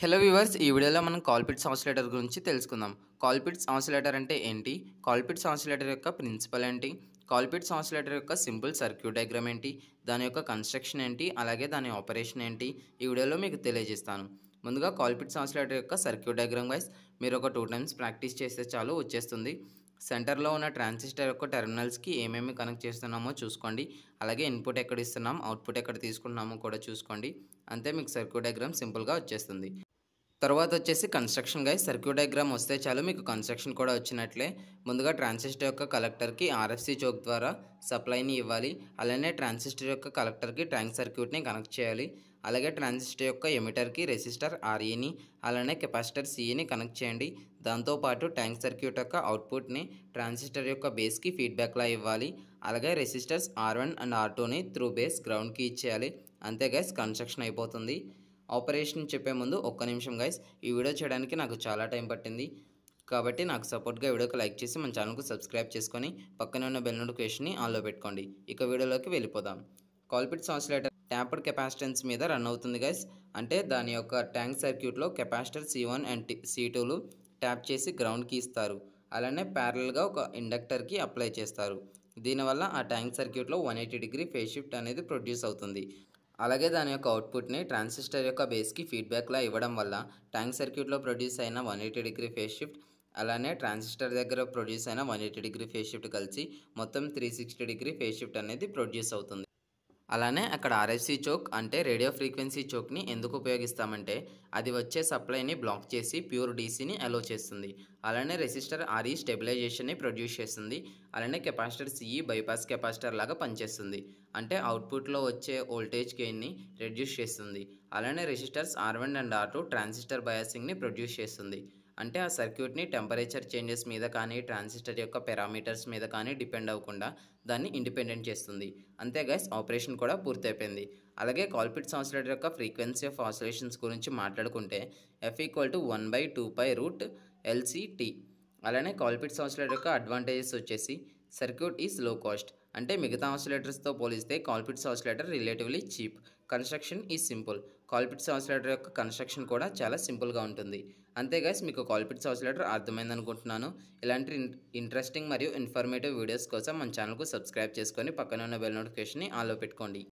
hello viewers ఈ వీడియోలో మనం కాల్పిట్స్ ఆసిలేటర్ గురించి తెలుసుకుందాం కాల్పిట్స్ ఆసిలేటర్ అంటే ఏంటి కాల్పిట్స్ ఆసిలేటర్ యొక్క ప్రిన్సిపల్ ఏంటి కాల్పిట్స్ ఆసిలేటర్ యొక్క సింపుల్ సర్క్యూట్ డయాగ్రామ్ ఏంటి దాని యొక్క కన్స్ట్రక్షన్ ఏంటి అలాగే దాని ఆపరేషన్ ఏంటి ఈ వీడియోలో మీకు తెలియజేస్తాను ముందుగా కాల్పిట్స్ ఆసిలేటర్ యొక్క సర్క్యూట్ డయాగ్రామ్ వైస్ మీరు ఒక టూ టైమ్స్ ప్రాక్టీస్ చేస్తే చాలు వచ్చేస్తుంది సెంటర్లో ఉన్న ట్రాన్సిస్టర్ యొక్క టెర్మినల్స్కి ఏమేమి కనెక్ట్ చేస్తున్నామో చూసుకోండి అలాగే ఇన్పుట్ ఎక్కడ ఇస్తున్నాం అవుట్పుట్ ఎక్కడ తీసుకుంటున్నామో కూడా చూసుకోండి అంతే మీకు సర్క్యూట్ డయాగ్రామ్ సింపుల్గా వచ్చేస్తుంది తర్వాత వచ్చేసి కన్స్ట్రక్షన్ గైస్ సర్క్యూ డయాగ్రామ్ వస్తే చాలు మీకు కన్స్ట్రక్షన్ కూడా వచ్చినట్లే ముందుగా ట్రాన్సిస్టర్ యొక్క కలెక్టర్కి ఆర్ఎఫ్సి చోక్ ద్వారా సప్లైని ఇవ్వాలి అలానే ట్రాన్సిస్టర్ యొక్క కలెక్టర్కి ట్యాంక్ సర్క్యూట్ని కనెక్ట్ చేయాలి అలాగే ట్రాన్సిస్టర్ యొక్క ఎమిటర్కి రెసిస్టర్ ఆర్ఈని అలానే కెపాసిటర్ సిఈని కనెక్ట్ చేయండి దాంతోపాటు ట్యాంక్ సర్క్యూట్ యొక్క అవుట్పుట్ని ట్రాన్సిస్టర్ యొక్క బేస్కి ఫీడ్బ్యాక్లా ఇవ్వాలి అలాగే resistors R one and R టూని త్రూ బేస్ గ్రౌండ్కి ఇచ్చేయాలి అంతే గైస్ కన్స్ట్రక్షన్ అయిపోతుంది ఆపరేషన్ చెప్పే ముందు ఒక్క నిమిషం గైస్ ఈ వీడియో చేయడానికి నాకు చాలా టైం పట్టింది కాబట్టి నాకు సపోర్ట్గా వీడియోకి లైక్ చేసి మన ఛానల్కు సబ్స్క్రైబ్ చేసుకొని పక్కనే ఉన్న బెల్ నోటిఫికేషన్ని ఆన్లో పెట్టుకోండి ఇక వీడియోలోకి వెళ్ళిపోదాం కాల్పిట్స్ ఆసిలేటర్ ట్యాంపర్డ్ కెపాసిటెన్స్ మీద రన్ అవుతుంది గైస్ అంటే దాని యొక్క ట్యాంక్ సర్క్యూట్లో capacitor C one and C టూలు ట్యాప్ చేసి గ్రౌండ్కి ఇస్తారు అలానే ప్యారల్గా ఒక ఇండక్టర్కి అప్లై చేస్తారు దీనివల్ల ఆ ట్యాంక్ సర్క్యూట్లో one eighty degree phase shift అనేది ప్రొడ్యూస్ అవుతుంది అలాగే దాని యొక్క అవుట్పుట్ని ట్రాన్సిస్టర్ యొక్క బేస్కి ఫీడ్బ్యాక్లా ఇవ్వడం వల్ల ట్యాంక్ సర్క్యూట్లో ప్రొడ్యూస్ అయిన one eighty degree phase shift అలానే ట్రాన్సిస్టర్ దగ్గర ప్రొడ్యూస్ అయిన one eighty degree phase shift కలిసి మొత్తం three sixty degree phase shift అనేది ప్రొడ్యూస్ అవుతుంది అలానే అక్కడ ఆర్ఎఫ్సీ చోక్ అంటే రేడియో ఫ్రీక్వెన్సీ చోక్ని ఎందుకు ఉపయోగిస్తామంటే అది వచ్చే సప్లైని బ్లాక్ చేసి ప్యూర్ డీసీని అలో చేస్తుంది అలానే రెసిస్టర్ ఆర్ఈ స్టెబిలైజేషన్ని ప్రొడ్యూస్ చేస్తుంది అలానే కెపాసిటర్ సిఈ బైపాస్ కెపాసిటర్ లాగా పనిచేస్తుంది అంటే అవుట్పుట్లో వచ్చే వోల్టేజ్ గెయిన్ని రెడ్యూస్ చేస్తుంది అలానే resistors R one and R two transistor బయాసింగ్ని ప్రొడ్యూస్ చేస్తుంది అంటే ఆ సర్క్యూట్ని టెంపరేచర్ చేంజెస్ మీద కానీ ట్రాన్సిస్టర్ యొక్క పెరామీటర్స్ మీద కానీ డిపెండ్ అవ్వకుండా దాన్ని ఇండిపెండెంట్ చేస్తుంది అంతే గైస్ ఆపరేషన్ కూడా పూర్తయిపోయింది అలాగే కాల్పిట్స్ ఆసిలేటర్ యొక్క ఫ్రీక్వెన్సీ ఆఫ్ ఆసిలేషన్స్ గురించి మాట్లాడుకుంటే F equal to one by two by root LCT అలానే కాల్పిట్స్ ఆసిలేటర్ యొక్క అడ్వాంటేజెస్ వచ్చేసి సర్క్యూట్ ఈజ్ లో కాస్ట్ అంటే మిగతా ఆసిలేటర్స్తో పోలిస్తే Colpitts oscillator relatively cheap construction is simple Colpitts oscillator యొక్క కన్స్ట్రక్షన్ కూడా చాలా సింపుల్గా ఉంటుంది అంతే గైస్ మీకు కాల్పిట్స్ హౌస్ లెటర్ అర్థమైంది అనుకుంటున్నాను ఇలాంటి ఇంట్రెస్టింగ్ మరియు ఇన్ఫర్మేటివ్ వీడియోస్ కోసం మన ఛానల్కు సబ్స్క్రైబ్ చేసుకొని పక్కన ఉన్న బెల్ నోటిఫికేషన్ని ఆలో పెట్టుకోండి